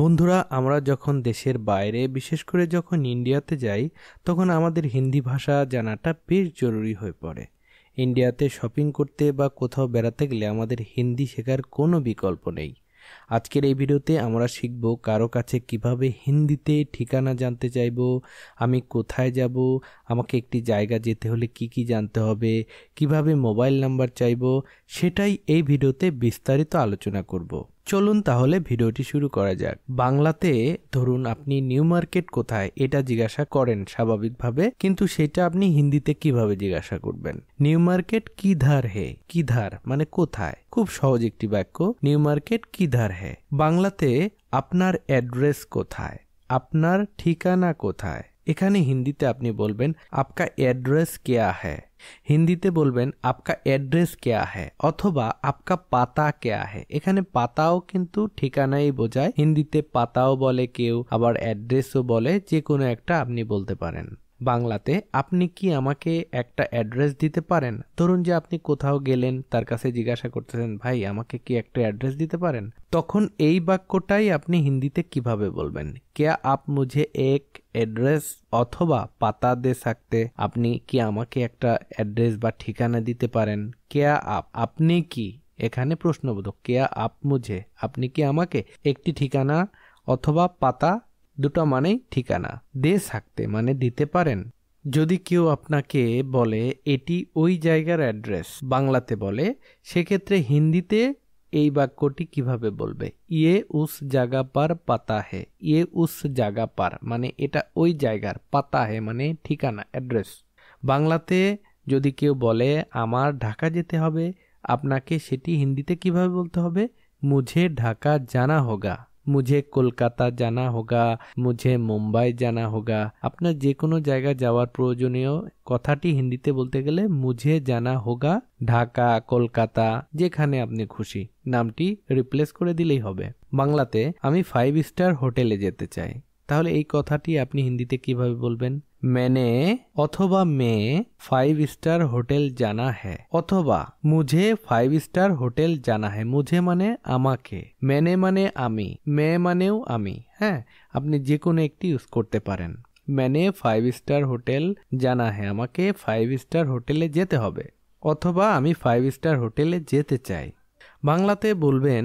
বন্ধুরা আমরা যখন দেশের বাইরে বিশেষ করে যখন ইন্ডিয়াতে যাই তখন আমাদের হিন্দি ভাষা জানাটা বেশ জরুরি হয়ে পড়ে ইন্ডিয়াতে শপিং করতে বা কোথাও বেড়াতে গেলে আমাদের হিন্দি শেখার কোনো বিকল্প নেই আজকের এই ভিডিওতে আমরা শিখব কারো কাছে কিভাবে হিন্দিতে ঠিকানা জানতে চাইব আমি কোথায় যাব আমাকে একটি জায়গা যেতে হলে কি কি জানতে হবে কিভাবে মোবাইল নাম্বার চাইব সেটাই এই ভিডিওতে বিস্তারিত আলোচনা করব চলুন তাহলে ভিডিওটি শুরু করা যাক বাংলাতে ধরুন আপনি নিউ মার্কেট কোথায় এটা জিজ্ঞাসা করেন স্বাভাবিকভাবে কিন্তু সেটা আপনি হিন্দিতে কিভাবে জিজ্ঞাসা করবেন নিউ মার্কেট কি ধার হে কি ধার মানে কোথায় খুব সহজ একটি বাক্য নিউ মার্কেট কি ধার হে বাংলাতে আপনার অ্যাড্রেস কোথায় আপনার ঠিকানা কোথায় এখানে হিন্দিতে আপনি বলবেন আপকা অ্যাড্রেস কেয়া হ্যায় হিন্দিতে বলবেন আপকা অ্যাড্রেস কেয়া হ্যায় অথবা আপকা পাতা কেয়া হ্যায় এখানে পাতাও কিন্তু ঠিকানাই বোঝায় হিন্দিতে পাতাও বলে কেউ আবার অ্যাড্রেসও বলে যে কোনো একটা আপনি বলতে পারেন বাংলাতে আপনি কি আমাকে একটা অ্যাড্রেস দিতে পারেন ধরুন যে আপনি কোথাও গেলেন তার কাছে জিজ্ঞাসা করতেছেন ভাই আমাকে কি একটা অ্যাড্রেস দিতে পারেন তখন এই বাক্যটাই আপনি হিন্দিতে কিভাবে বলবেন क्या আপ মুঝে এক অ্যাড্রেস অথবা পাতা দে থাকতে আপনি কি আমাকে একটা অ্যাড্রেস বা ঠিকানা দিতে পারেন কেয়া আপ আপনি কি এখানে প্রশ্নবোধক কেয়া আপ মুঝে আপনি কি আমাকে একটি ঠিকানা অথবা পাতা দুটো মানেই ঠিকানা দে থাকতে মানে দিতে পারেন যদি কেউ আপনাকে বলে এটি ওই জায়গার অ্যাড্রেস বাংলাতে বলে সেক্ষেত্রে হিন্দিতে এই বাক্যটি কিভাবে বলবে ইয়ে উস জাগা পার পাতা হে ইয়ে উস জাগা পার মানে এটা ওই জায়গার পাতা হে মানে ঠিকানা অ্যাড্রেস বাংলাতে যদি কেউ বলে আমার ঢাকা যেতে হবে আপনাকে সেটি হিন্দিতে কিভাবে বলতে হবে মুঝে ঢাকা জানা হোগা মুঝে কলকাতা জানা হোগা মুঝে মুম্বাই জানা হোগা আপনার যে কোনো জায়গা যাওয়ার প্রয়োজনীয় কথাটি হিন্দিতে বলতে গেলে মুঝে জানা হোগা ঢাকা কলকাতা যেখানে আপনি খুশি নামটি রিপ্লেস করে দিলেই হবে বাংলাতে আমি ফাইভ স্টার হোটেলে যেতে চাই তাহলে এই কথাটি আপনি হিন্দিতে কিভাবে বলবেন মেনে অথবা মে ফাইভ স্টার হোটেল জানা হ্যাঁ অথবা মুঝে ফাইভ স্টার হোটেল জানা হ্যাঁ মুঝে মানে আমাকে মেনে মানে আমি মে মানেও আমি হ্যাঁ আপনি যে কোনো একটি ইউজ করতে পারেন মেনে ফাইভ স্টার হোটেল জানা হ্যাঁ আমাকে ফাইভ স্টার হোটেলে যেতে হবে অথবা আমি ফাইভ স্টার হোটেলে যেতে চাই বাংলাতে বলবেন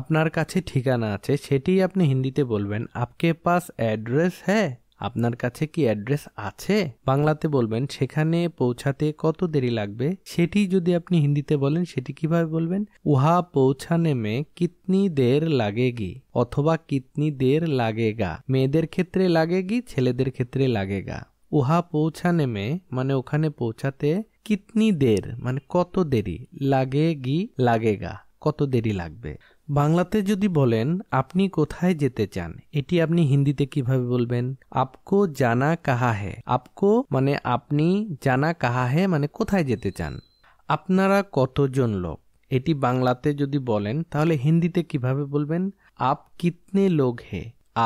আপনার কাছে ঠিকানা আছে সেটি আপনি হিন্দিতে বলবেন আপকে পাস অ্যাড্রেস হ্যাঁ আপনার কাছে কি অ্যাড্রেস আছে বাংলাতে বলবেন সেখানে পৌঁছাতে কত দেরি লাগবে সেটি যদি আপনি হিন্দিতে বলেন সেটি কিভাবে বলবেন উহা পৌঁছানে মে কিতনি দের লাগেগি অথবা কিতনি দের লাগেগা মেয়েদের ক্ষেত্রে লাগেগি ছেলেদের ক্ষেত্রে লাগেগা উহা পৌঁছানে মে মানে ওখানে পৌঁছাতে কিতনি দের মানে কত দেরি লাগেগি লাগেগা কত দেরি লাগবে বাংলাতে যদি বলেন আপনি কোথায় যেতে চান এটি আপনি হিন্দিতে কিভাবে বলবেন আপকো জানা কাহা হে আপকো মানে আপনি জানা কাহা হে মানে কোথায় যেতে চান আপনারা কতজন লোক এটি বাংলাতে যদি বলেন তাহলে হিন্দিতে কিভাবে বলবেন আপ কিতনে লোক হে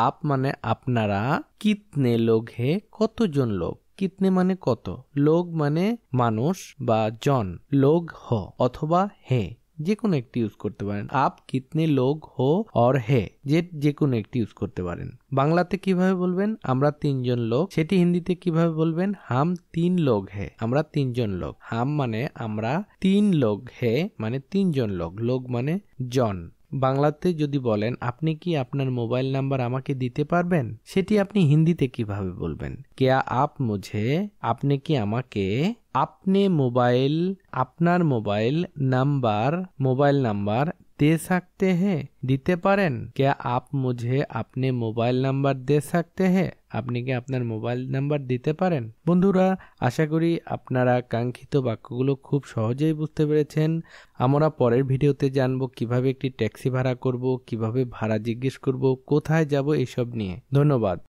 আপ মানে আপনারা কিতনে লোক হে কতজন লোক কিতনে মানে কত লোক মানে মানুষ বা জন লোক হ অথবা হে যে কোনো একটি ইউজ করতে পারেন আপ কিতনে লোক হো অর হে যে যে কোনো একটি ইউজ করতে পারেন বাংলাতে কিভাবে বলবেন আমরা তিনজন লোক সেটি হিন্দিতে কিভাবে বলবেন হাম তিন লোক হে আমরা তিনজন লোক হাম মানে আমরা তিন লোক হে মানে তিনজন লোক লোক মানে জন বাংলাতে যদি বলেন আপনি কি আপনার মোবাইল নাম্বার আমাকে দিতে পারবেন সেটি আপনি হিন্দিতে কিভাবে বলবেন কেয়া আপ মুঝে আপনি কি আমাকে আপনি মোবাইল আপনার মোবাইল নাম্বার মোবাইল নাম্বার दे सकते हैं দিতে পারেন क्या आप मुझे अपने মোবাইল নাম্বার দে सकते हैं আপনি কি আপনার মোবাইল নাম্বার দিতে পারেন বন্ধুরা আশা করি আপনারা কাঙ্ক্ষিত বাক্যগুলো খুব সহজেই বুঝতে পেরেছেন আমরা পরের ভিডিওতে জানব কিভাবে একটি ট্যাক্সি ভাড়া করব কিভাবে ভাড়া জিজ্ঞেস করব কোথায় যাব এসব নিয়ে ধন্যবাদ